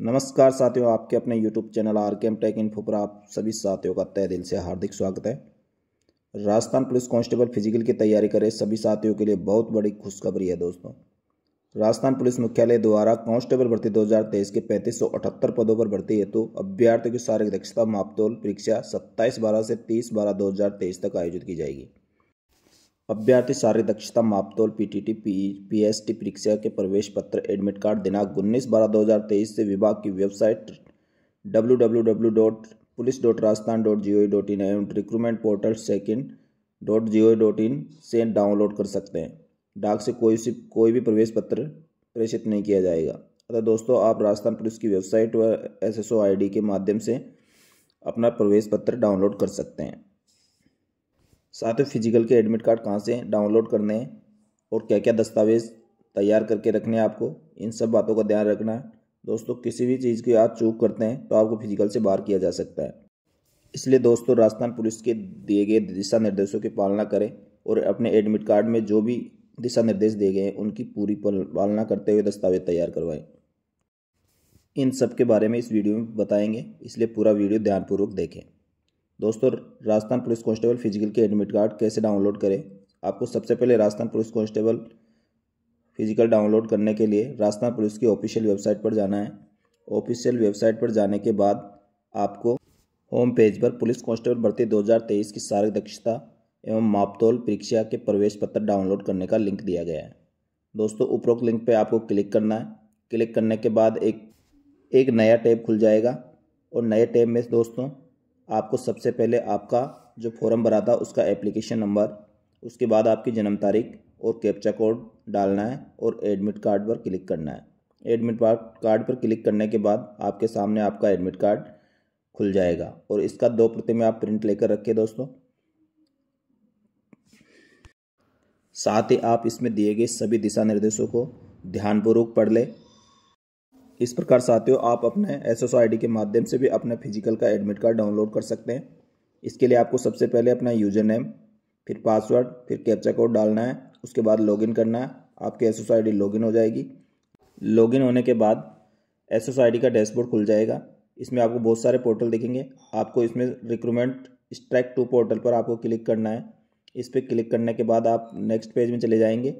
नमस्कार साथियों आपके अपने YouTube channel R K M tech in पर आप सभी साथियों का तय दिल से हार्दिक स्वागत है राजस्थान पुलिस कांस्टेबल फिजिकल की तैयारी करे सभी साथियों के लिए बहुत बड़ी खुशखबरी है दोस्तों राजस्थान पुलिस मुख्यालय द्वारा कांस्टेबल भर्ती 2023 के पैंतीस पदों पर भर्ती हेतु तो अभ्यर्थियों की शारीरिक दक्षता मापतोल परीक्षा सत्ताईस बारह से तीस बारह दो तक आयोजित की जाएगी अभ्यर्थी शारीरिक दक्षता मापतोल पीटीटी पीएसटी परीक्षा के प्रवेश पत्र एडमिट कार्ड दिनांक उन्नीस बारह दो हज़ार तेईस से विभाग की website W W W dot police dot Rajasthan dot G O dot in एवं recruitment portal second dot G O dot in से डाउनलोड कर सकते हैं डाक से कोई सी कोई भी प्रवेश पत्र प्रेषित नहीं किया जाएगा अतः दोस्तों आप राजस्थान पुलिस की वेबसाइट व S S O I D के माध्यम से अपना प्रवेश पत्र डाउनलोड कर सकते हैं साथ ही फिजिकल के एडमिट कार्ड कहाँ से डाउनलोड करने हैं और क्या क्या दस्तावेज़ तैयार करके रखने हैं आपको इन सब बातों का ध्यान रखना है दोस्तों किसी भी चीज़ की आप चूक करते हैं तो आपको फिजिकल से बाहर किया जा सकता है इसलिए दोस्तों राजस्थान पुलिस के दिए गए दिशा निर्देशों की पालना करें और अपने एडमिट कार्ड में जो भी दिशा निर्देश दिए गए हैं उनकी पूरी पालना करते हुए दस्तावेज तैयार करवाएं इन सब के बारे में इस वीडियो में बताएंगे इसलिए पूरा वीडियो ध्यानपूर्वक देखें दोस्तों राजस्थान पुलिस कांस्टेबल फिजिकल के एडमिट कार्ड कैसे डाउनलोड करें आपको सबसे पहले Rajasthan police constable physical download करने के लिए राजस्थान पुलिस की ऑफिशियल वेबसाइट पर जाना है ऑफिशियल वेबसाइट पर जाने के बाद आपको होम पेज पर पुलिस कांस्टेबल भर्ती 2023 की सारी दक्षता एवं मापतोल परीक्षा के प्रवेश पत्र डाउनलोड करने का लिंक दिया गया है दोस्तों उपरोक्त लिंक पर आपको क्लिक करना है क्लिक करने के बाद एक एक नया टैब खुल जाएगा और नए टैब में दोस्तों आपको सबसे पहले आपका जो फॉर्म भरा था उसका एप्लीकेशन नंबर उसके बाद आपकी जन्म तारीख और कैप्चा कोड डालना है और एडमिट कार्ड पर क्लिक करना है एडमिट कार्ड पर क्लिक करने के बाद आपके सामने आपका एडमिट कार्ड खुल जाएगा और इसका दो प्रति में आप प्रिंट लेकर रखिए दोस्तों साथ ही आप इसमें दिए गए सभी दिशा निर्देशों को ध्यानपूर्वक पढ़ लें इस प्रकार साथियों आप अपने एस एस के माध्यम से भी अपने फिजिकल का एडमिट कार्ड डाउनलोड कर सकते हैं इसके लिए आपको सबसे पहले अपना यूजर नेम फिर पासवर्ड फिर कैप्चा कोड डालना है उसके बाद लॉगिन करना है आपके एस एस लॉगिन हो जाएगी लॉगिन होने के बाद एस एस का डैशबोर्ड खुल जाएगा इसमें आपको बहुत सारे पोर्टल दिखेंगे आपको इसमें रिक्रूटमेंट स्ट्रैक टू पोर्टल पर आपको क्लिक करना है इस पर क्लिक करने के बाद आप नेक्स्ट पेज में चले जाएंगे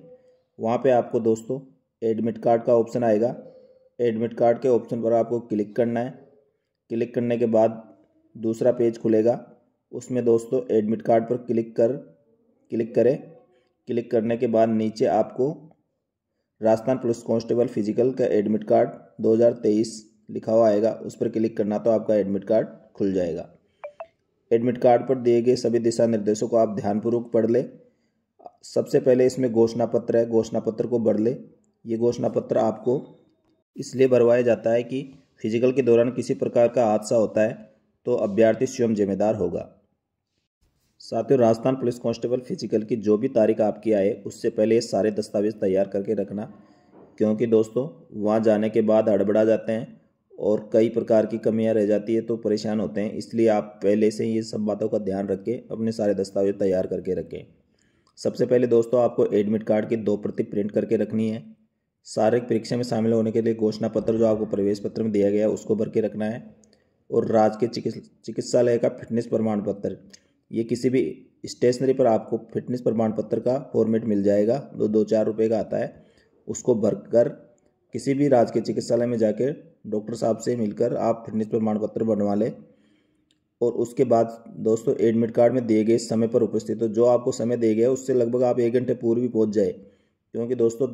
वहाँ पे आपको दोस्तों एडमिट कार्ड का ऑप्शन आएगा एडमिट कार्ड के ऑप्शन पर आपको क्लिक करना है क्लिक करने के बाद दूसरा पेज खुलेगा उसमें दोस्तों एडमिट कार्ड पर क्लिक कर क्लिक करें क्लिक करने के बाद नीचे आपको राजस्थान पुलिस कांस्टेबल फिजिकल का एडमिट कार्ड 2023 लिखा हुआ आएगा उस पर क्लिक करना तो आपका एडमिट कार्ड खुल जाएगा एडमिट कार्ड पर दिए गए सभी दिशा निर्देशों को आप ध्यानपूर्वक पढ़ लें सबसे पहले इसमें घोषणा पत्र है घोषणा पत्र को बढ़ लें ये घोषणा पत्र आपको इसलिए भरवाया जाता है कि फिजिकल के दौरान किसी प्रकार का हादसा होता है तो अभ्यर्थी स्वयं जिम्मेदार होगा साथियों राजस्थान पुलिस कांस्टेबल फिजिकल की जो भी तारीख आपकी आए उससे पहले ये सारे दस्तावेज तैयार करके रखना क्योंकि दोस्तों वहाँ जाने के बाद हड़बड़ा जाते हैं और कई प्रकार की कमियाँ रह जाती है तो परेशान होते हैं इसलिए आप पहले से ही ये सब बातों का ध्यान रख के अपने सारे दस्तावेज तैयार करके रखें सबसे पहले दोस्तों आपको एडमिट कार्ड की दो प्रति प्रिंट करके रखनी है शारीरिक परीक्षा में शामिल होने के लिए घोषणा पत्र जो आपको प्रवेश पत्र में दिया गया उसको भर के रखना है और राज्य के चिकित्स चिकित्सालय का फिटनेस प्रमाण पत्र ये किसी भी स्टेशनरी पर आपको फिटनेस प्रमाण पत्र का फॉर्मेट मिल जाएगा जो दो चार रुपये का आता है उसको भर कर किसी भी राज्य के चिकित्सालय में जाकर डॉक्टर साहब से मिलकर आप फिटनेस प्रमाण पत्र बनवा लें और उसके बाद दोस्तों एडमिट कार्ड में दिए गए समय पर उपस्थित हो जो आपको समय दिया गया उससे लगभग आप एक घंटे पूर्व भी पहुँच जाए क्योंकि दोस्तों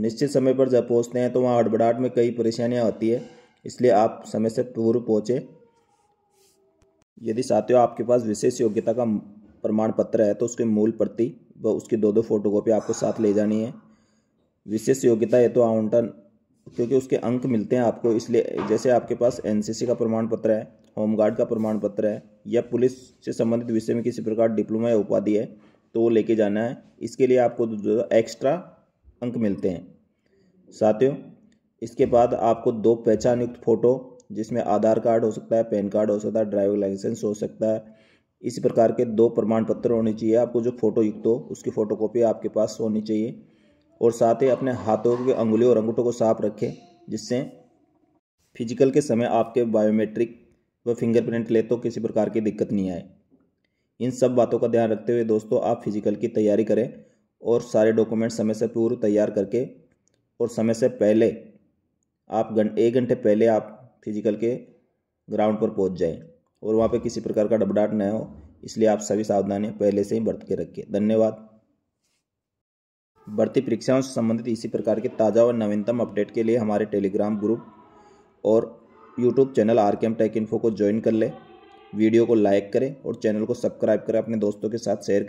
निश्चित समय पर जब पहुँचते हैं तो वहाँ हड़बड़ाहट में कई परेशानियाँ होती है इसलिए आप समय से पूर्व पहुँचे यदि साथियों आपके पास विशेष योग्यता का प्रमाण पत्र है तो उसके मूल प्रति व उसकी दो दो फोटोकॉपी आपको साथ ले जानी है विशेष योग्यता है तो आवंटन क्योंकि उसके अंक मिलते हैं आपको इसलिए जैसे आपके पास एनसीसी का प्रमाण पत्र है होमगार्ड का प्रमाण पत्र है या पुलिस से संबंधित विषय में किसी प्रकार डिप्लोमा या उपाधि है तो वो लेके जाना है इसके लिए आपको एक्स्ट्रा अंक मिलते हैं साथियों इसके बाद आपको दो पहचान युक्त फ़ोटो जिसमें आधार कार्ड हो सकता है पैन कार्ड हो सकता है ड्राइविंग लाइसेंस हो सकता है इसी प्रकार के दो प्रमाण पत्र होने चाहिए आपको जो फ़ोटो युक्त हो उसकी फ़ोटोकॉपी आपके पास होनी चाहिए और साथ ही अपने हाथों की अंगुलियों और अंगूठों को साफ रखें जिससे फिजिकल के समय आपके बायोमेट्रिक व फिंगरप्रिंट ले तो किसी प्रकार की दिक्कत नहीं आए इन सब बातों का ध्यान रखते हुए दोस्तों आप फिजिकल की तैयारी करें और सारे डॉक्यूमेंट समय से पूर्व तैयार करके और समय से पहले आप घं एक घंटे पहले आप फिजिकल के ग्राउंड पर पहुंच जाएं और वहाँ पे किसी प्रकार का डबडाट न हो इसलिए आप सभी सावधानियाँ पहले से ही बरत के रखिए धन्यवाद भर्ती परीक्षाओं से संबंधित इसी प्रकार के ताज़ा और नवीनतम अपडेट के लिए हमारे टेलीग्राम ग्रुप और YouTube channel R K M tech info को ज्वाइन कर लें वीडियो को लाइक करें और चैनल को सब्सक्राइब करें अपने दोस्तों के साथ शेयर